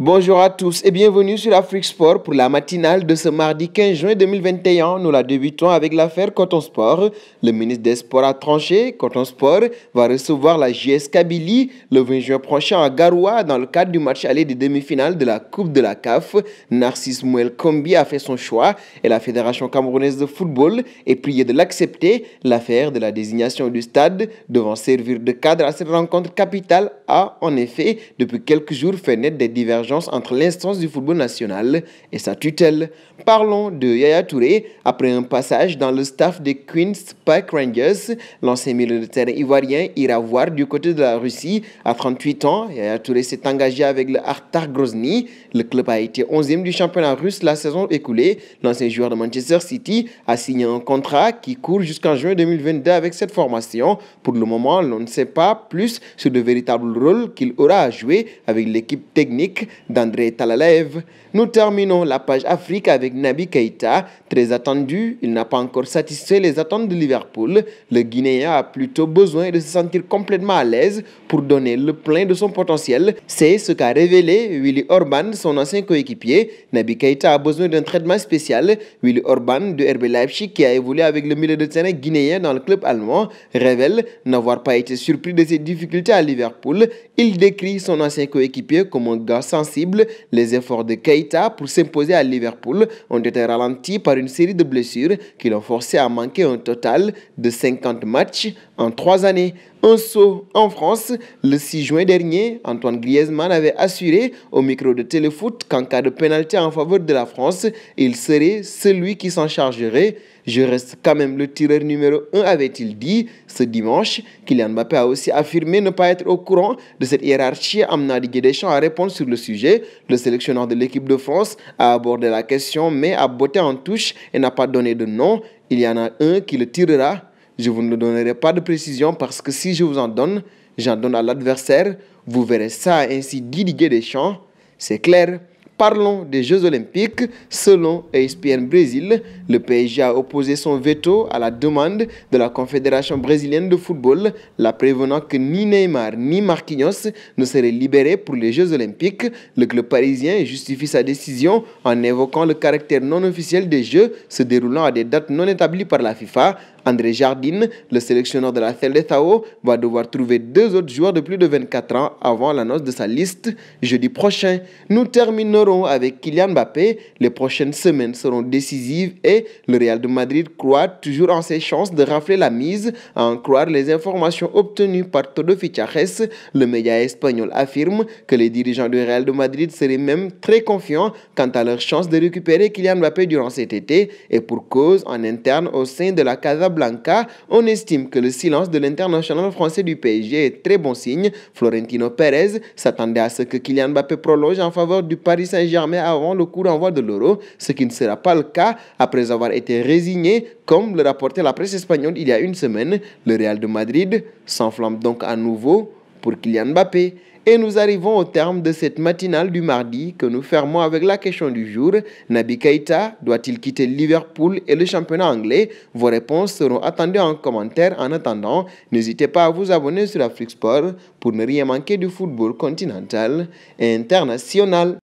Bonjour à tous et bienvenue sur Afrique Sport pour la matinale de ce mardi 15 juin 2021. Nous la débutons avec l'affaire Coton Sport. Le ministre des Sports a tranché. Coton Sport va recevoir la JS Kabylie le 20 juin prochain à Garoua dans le cadre du match aller des demi-finales de la Coupe de la CAF. Narcisse Mouel Kombi a fait son choix et la Fédération camerounaise de football est priée de l'accepter. L'affaire de la désignation du stade devant servir de cadre à cette rencontre capitale a en effet depuis quelques jours fait naître des divergences entre l'instance du football national et sa tutelle. Parlons de Yaya Touré. Après un passage dans le staff des Queen's Park Rangers, l'ancien militaire ivoirien ira voir du côté de la Russie. À 38 ans, Yaya Touré s'est engagé avec le Artar Grozny. Le club a été 11e du championnat russe la saison écoulée. L'ancien joueur de Manchester City a signé un contrat qui court jusqu'en juin 2022 avec cette formation. Pour le moment, l'on ne sait pas plus sur le véritable rôle qu'il aura à jouer avec l'équipe technique d'André Talalev. Nous terminons la page Afrique avec Nabi Keita. Très attendu, il n'a pas encore satisfait les attentes de Liverpool. Le Guinéen a plutôt besoin de se sentir complètement à l'aise pour donner le plein de son potentiel. C'est ce qu'a révélé Willy Orban, son ancien coéquipier. Nabi Keita a besoin d'un traitement spécial. Willy Orban de RB Leipzig, qui a évolué avec le milieu de terrain guinéen dans le club allemand, révèle n'avoir pas été surpris de ses difficultés à Liverpool. Il décrit son ancien coéquipier comme un gars sans les efforts de Keita pour s'imposer à Liverpool ont été ralentis par une série de blessures qui l'ont forcé à manquer un total de 50 matchs en trois années. Un saut en France. Le 6 juin dernier, Antoine Griezmann avait assuré au micro de Téléfoot qu'en cas de pénalité en faveur de la France, il serait celui qui s'en chargerait. Je reste quand même le tireur numéro 1, avait-il dit. Ce dimanche, Kylian Mbappé a aussi affirmé ne pas être au courant de cette hiérarchie amenant Didier Deschamps à répondre sur le sujet. Le sélectionneur de l'équipe de France a abordé la question mais a botté en touche et n'a pas donné de nom. Il y en a un qui le tirera je vous ne donnerai pas de précision parce que si je vous en donne, j'en donne à l'adversaire. Vous verrez ça ainsi guider des champs. C'est clair. Parlons des Jeux Olympiques. Selon ESPN Brésil, le PSG a opposé son veto à la demande de la Confédération brésilienne de football, la prévenant que ni Neymar ni Marquinhos ne seraient libérés pour les Jeux Olympiques. Le club parisien justifie sa décision en évoquant le caractère non officiel des Jeux se déroulant à des dates non établies par la FIFA. André Jardine, le sélectionneur de la Seleção, va devoir trouver deux autres joueurs de plus de 24 ans avant l'annonce de sa liste jeudi prochain. Nous terminerons avec Kylian Mbappé, les prochaines semaines seront décisives et le Real de Madrid croit toujours en ses chances de rafler la mise. en croire les informations obtenues par Todo Fichajes, le média espagnol affirme que les dirigeants du Real de Madrid seraient même très confiants quant à leur chance de récupérer Kylian Mbappé durant cet été et pour cause en interne au sein de la Casablanca, on estime que le silence de l'international français du PSG est très bon signe. Florentino Pérez s'attendait à ce que Kylian Mbappé prolonge en faveur du Paris saint avant le coup d'envoi de l'Euro, ce qui ne sera pas le cas après avoir été résigné, comme le rapportait la presse espagnole il y a une semaine. Le Real de Madrid s'enflamme donc à nouveau pour Kylian Mbappé. Et nous arrivons au terme de cette matinale du mardi que nous fermons avec la question du jour. Nabi Keita doit-il quitter Liverpool et le championnat anglais Vos réponses seront attendues en commentaire. En attendant, n'hésitez pas à vous abonner sur Afrique Sport pour ne rien manquer du football continental et international.